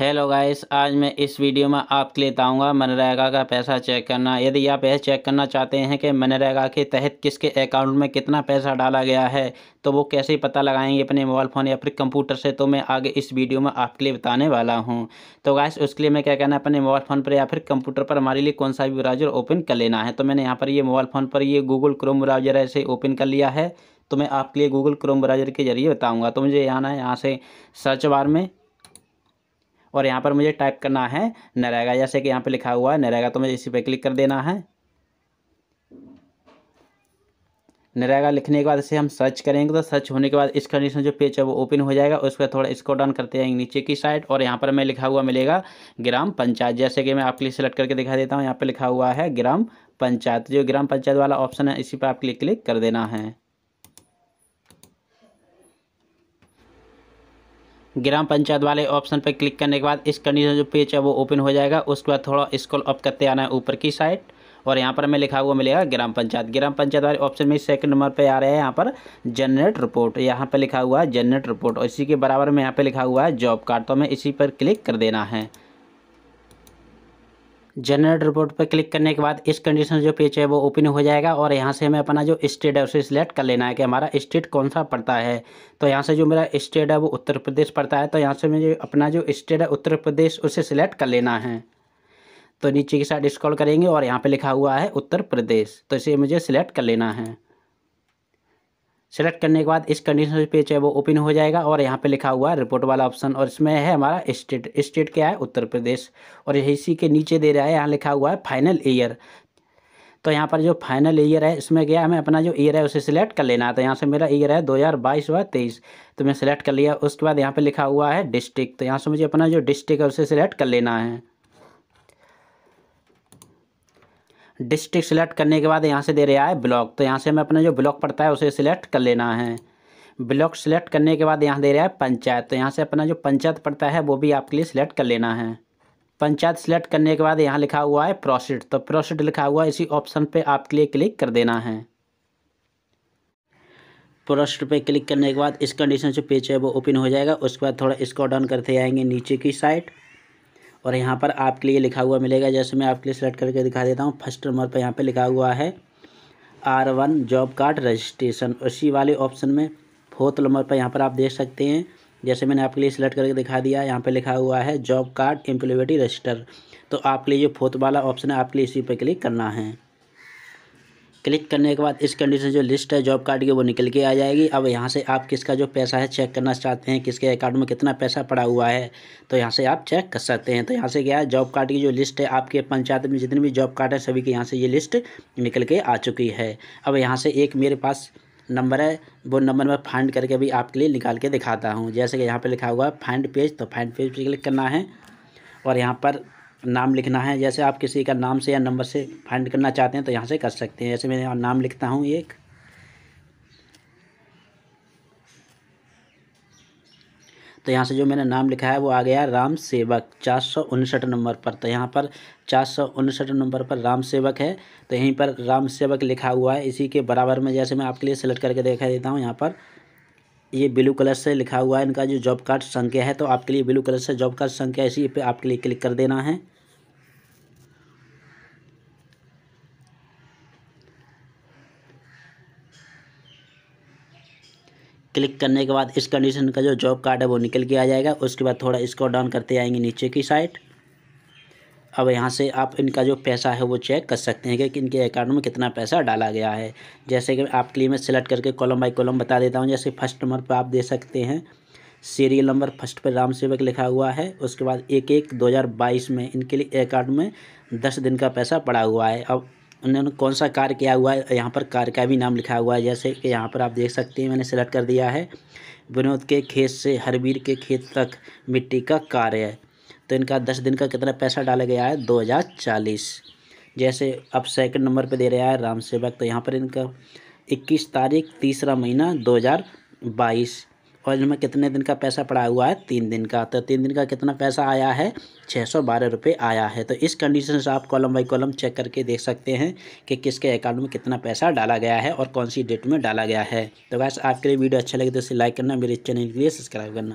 hello guys आज मैं इस वीडियो में आपके लिए बताऊंगा मनरेगा का पैसा चेक करना यदि आप यह चेक करना चाहते हैं कि मनरेगा के तहत किसके अकाउंट में कितना पैसा डाला गया है तो वो कैसे पता लगाएंगे अपने मोबाइल फ़ोन या फिर कंप्यूटर से तो मैं आगे इस वीडियो में आपके लिए बताने वाला हूँ तो गाइस उसके लिए मैं क्या कहना है अपने मोबाइल फ़ोन पर या फिर कंप्यूटर पर हमारे लिए कौन सा भी ब्राउजर ओपन कर लेना है तो मैंने यहाँ पर ये मोबाइल फ़ोन पर ये गूगल क्रोम ब्राउजर ऐसे ओपन कर लिया है तो मैं आपके लिए गूगल क्रोम ब्राउजर के जरिए बताऊँगा तो मुझे यहाँ ना यहाँ से सर्च बार में और यहाँ पर मुझे टाइप करना है नरेगा जैसे कि यहाँ पर लिखा हुआ है नरेगा तो मुझे इसी पर क्लिक कर देना है नरेगा लिखने के बाद इसे हम सर्च करेंगे तो सर्च होने के बाद इस कंडीशन जो पेज है वो ओपन हो जाएगा उसके बाद थोड़ा इसको डन करते जाएंगे नीचे की साइड और यहाँ पर हमें लिखा हुआ मिलेगा ग्राम पंचायत जैसे कि मैं आपके लिए सेलेक्ट करके दिखा देता हूँ यहाँ पर लिखा हुआ है ग्राम पंचायत जो ग्राम पंचायत वाला ऑप्शन है इसी पर आपके लिए क्लिक कर देना है ग्राम पंचायत वाले ऑप्शन पर क्लिक करने के बाद इस कंडीशन जो पेज है वो ओपन हो जाएगा उसके बाद थोड़ा स्क्रॉल अप करते आना है ऊपर की साइड और यहाँ पर हमें लिखा हुआ मिलेगा ग्राम पंचायत ग्राम पंचायत वाले ऑप्शन में सेकंड नंबर पे आ रहा है यहाँ पर जनरेट रिपोर्ट यहाँ पर लिखा हुआ है जनरेट रिपोर्ट और इसी के बराबर में यहाँ पर लिखा हुआ है जॉब कार्ड तो हमें इसी पर क्लिक कर देना है जनरेट रिपोर्ट पर क्लिक करने के बाद इस कंडीशन जो पेज है वो ओपन हो जाएगा और यहाँ से हमें अपना जो स्टेट है उसे सिलेक्ट कर लेना है कि हमारा स्टेट कौन सा पड़ता है तो यहाँ से जो मेरा स्टेट है वो उत्तर प्रदेश पड़ता है तो यहाँ से मुझे अपना जो स्टेट है उत्तर प्रदेश उसे सिलेक्ट कर लेना है तो नीचे की साइड स्क्रॉल करेंगे और यहाँ पर लिखा हुआ है उत्तर प्रदेश तो इसे मुझे सिलेक्ट कर लेना है सेलेक्ट करने के बाद इस कंडीशन पेज है वो ओपन हो जाएगा और यहाँ पे लिखा हुआ है रिपोर्ट वाला ऑप्शन और इसमें है हमारा स्टेट स्टेट क्या है उत्तर प्रदेश और इसी के नीचे दे रहा है यहाँ लिखा हुआ है फाइनल ईयर तो यहाँ पर जो फाइनल ईयर है इसमें क्या हमें अपना जो ईयर है उसे सिलेक्ट कर लेना है तो यहाँ से मेरा ईयर है दो हज़ार बाईस व तेईस तो मैं सिलेक्ट कर लिया उसके बाद यहाँ पर लिखा हुआ है डिस्ट्रिक्ट तो यहाँ से मुझे अपना जो डिस्ट्रिक्ट है उसे सिलेक्ट कर लेना है डिस्ट्रिक्ट सिलेक्ट करने के बाद यहाँ से दे रहा है ब्लॉक तो यहाँ से हमें अपना जो ब्लॉक पड़ता है उसे सिलेक्ट कर लेना है ब्लॉक सिलेक्ट करने के बाद यहाँ दे रहा है पंचायत तो यहाँ से अपना जो पंचायत पड़ता है वो भी आपके लिए सिलेक्ट कर लेना है पंचायत सिलेक्ट करने के बाद यहाँ लिखा हुआ है प्रोसिड तो प्रोसिड लिखा हुआ है इसी ऑप्शन पर आपके लिए क्लिक कर देना है प्रोसिड पर क्लिक करने के बाद इस कंडीशन से पेज है वो ओपन हो जाएगा उसके बाद थोड़ा इसको डाउन करते आएंगे नीचे की साइड और यहाँ पर आपके लिए लिखा हुआ मिलेगा जैसे मैं आपके लिए सेलेक्ट करके दिखा देता हूँ फर्स्ट नंबर पर यहाँ पर लिखा हुआ है R one job card registration उसी वाले ऑप्शन में फोर्थ नंबर पर यहाँ पर आप देख सकते हैं जैसे मैंने आपके लिए सिलेक्ट करके दिखा दिया यहाँ पे लिखा हुआ है जॉब कार्ड एम्प्लॉयबिलिटी रजिस्टर तो आपके लिए जो फोर्थ वाला ऑप्शन है आपके लिए इसी पर क्लिक करना है क्लिक करने के बाद इस कंडीशन जो लिस्ट है जॉब कार्ड की वो निकल के आ जाएगी अब यहाँ से आप किसका जो पैसा है चेक करना चाहते हैं किसके अकाउंट में कितना पैसा पड़ा हुआ है तो यहाँ से आप चेक कर सकते हैं तो यहाँ से क्या है जॉब कार्ड की जो लिस्ट है आपके पंचायत में जितने भी जॉब कार्ड है सभी के यहाँ से ये लिस्ट निकल के आ चुकी है अब यहाँ से एक मेरे पास नंबर है वो नंबर मैं फाइंड करके भी आपके लिए निकाल के दिखाता हूँ जैसे कि यहाँ पर लिखा हुआ है फाइंड पेज तो फाइंड पेज पर क्लिक करना है और यहाँ पर नाम लिखना है जैसे आप किसी का नाम से या नंबर से फाइंड करना चाहते हैं तो यहाँ से कर सकते हैं जैसे मैं यहाँ नाम लिखता हूँ एक तो यहाँ से जो मैंने नाम लिखा है वो आ गया राम सेवक चार सौ उनसठ नंबर पर तो यहाँ पर चार सौ उनसठ नंबर पर राम सेवक है तो यहीं पर राम सेवक लिखा हुआ है इसी के बराबर में जैसे मैं आपके लिए सेलेक्ट करके देखा देता हूँ यहाँ पर ये ब्लू कलर से लिखा हुआ है इनका जो जॉब कार्ड संख्या है तो आपके लिए ब्लू कलर से जॉब कार्ड संख्या इसी पे आपके लिए क्लिक कर देना है क्लिक करने के बाद इस कंडीशन का जो जॉब कार्ड है वो निकल के आ जाएगा उसके बाद थोड़ा इसको डाउन करते आएंगे नीचे की साइड अब यहाँ से आप इनका जो पैसा है वो चेक कर सकते हैं कि इनके अकाउंट में कितना पैसा डाला गया है जैसे कि आपके लिए मैं सिलेक्ट करके कॉलम बाई कॉलम बता देता हूँ जैसे फर्स्ट नंबर पर आप दे सकते हैं सीरियल नंबर फर्स्ट पर राम सेवक लिखा हुआ है उसके बाद एक एक दो में इनके लिए अकाउंट में दस दिन का पैसा पड़ा हुआ है अब उन्होंने कौन सा कार्य किया हुआ है यहाँ पर कार्य का भी नाम लिखा हुआ है जैसे कि यहाँ पर आप देख सकते हैं मैंने सेलेक्ट कर दिया है विनोद के खेत से हरवीर के खेत तक मिट्टी का कार्य है तो इनका दस दिन का कितना पैसा डाला गया है दो हज़ार चालीस जैसे अब सेकंड नंबर पे दे रहा है राम सेवक तो यहाँ पर इनका इक्कीस तारीख तीसरा महीना दो हज़ार बाईस और इनमें कितने दिन का पैसा पड़ा हुआ है तीन दिन का तो तीन दिन का कितना पैसा आया है छः सौ बारह रुपये आया है तो इस कंडीशन से आप कॉलम बाई कॉलम चेक करके देख सकते हैं कि किसके अकाउंट में कितना पैसा डाला गया है और कौन सी डेट में डाला गया है तो वैसे आपके लिए वीडियो अच्छा लगे तो इसे लाइक करना मेरे चैनल के लिए सब्सक्राइब करना